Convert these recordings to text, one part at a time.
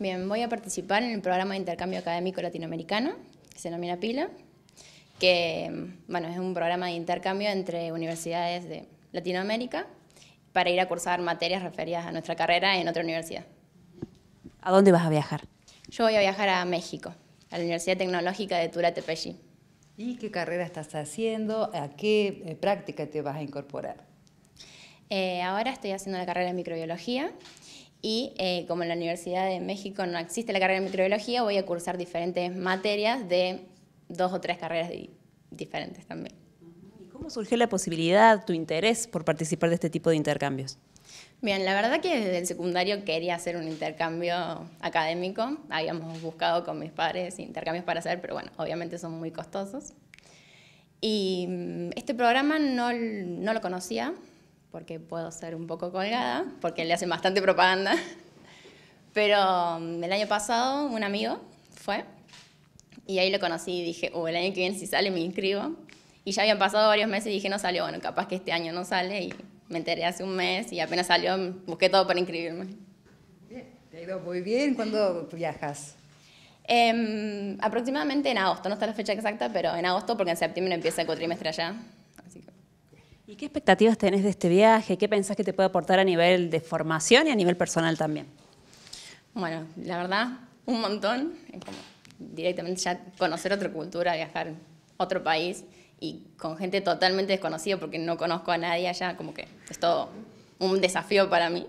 Bien, voy a participar en el programa de intercambio académico latinoamericano, que se denomina PILA, que bueno, es un programa de intercambio entre universidades de Latinoamérica para ir a cursar materias referidas a nuestra carrera en otra universidad. ¿A dónde vas a viajar? Yo voy a viajar a México, a la Universidad Tecnológica de Turatepeji. ¿Y qué carrera estás haciendo? ¿A qué eh, práctica te vas a incorporar? Eh, ahora estoy haciendo la carrera de microbiología y eh, como en la Universidad de México no existe la carrera de microbiología, voy a cursar diferentes materias de dos o tres carreras diferentes también. ¿Y cómo surgió la posibilidad, tu interés por participar de este tipo de intercambios? Bien, la verdad que desde el secundario quería hacer un intercambio académico. Habíamos buscado con mis padres intercambios para hacer, pero bueno, obviamente son muy costosos. Y mm, este programa no, no lo conocía, porque puedo ser un poco colgada, porque le hacen bastante propaganda. Pero um, el año pasado un amigo fue y ahí lo conocí y dije, oh, el año que viene si sale me inscribo. Y ya habían pasado varios meses y dije, no salió, bueno, capaz que este año no sale y me enteré hace un mes y apenas salió busqué todo para inscribirme. Bien, te ha ido muy bien. ¿Cuándo viajas? Em, aproximadamente en agosto, no está la fecha exacta, pero en agosto porque en septiembre empieza el cuatrimestre allá. ¿Y qué expectativas tenés de este viaje? ¿Qué pensás que te puede aportar a nivel de formación y a nivel personal también? Bueno, la verdad, un montón. Como directamente ya conocer otra cultura, viajar a otro país y con gente totalmente desconocida porque no conozco a nadie allá, como que es todo un desafío para mí.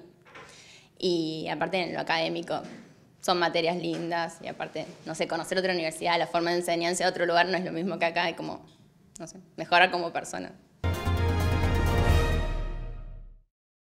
Y aparte en lo académico, son materias lindas y aparte, no sé, conocer otra universidad, la forma de enseñanza de otro lugar no es lo mismo que acá y como, no sé, mejorar como persona.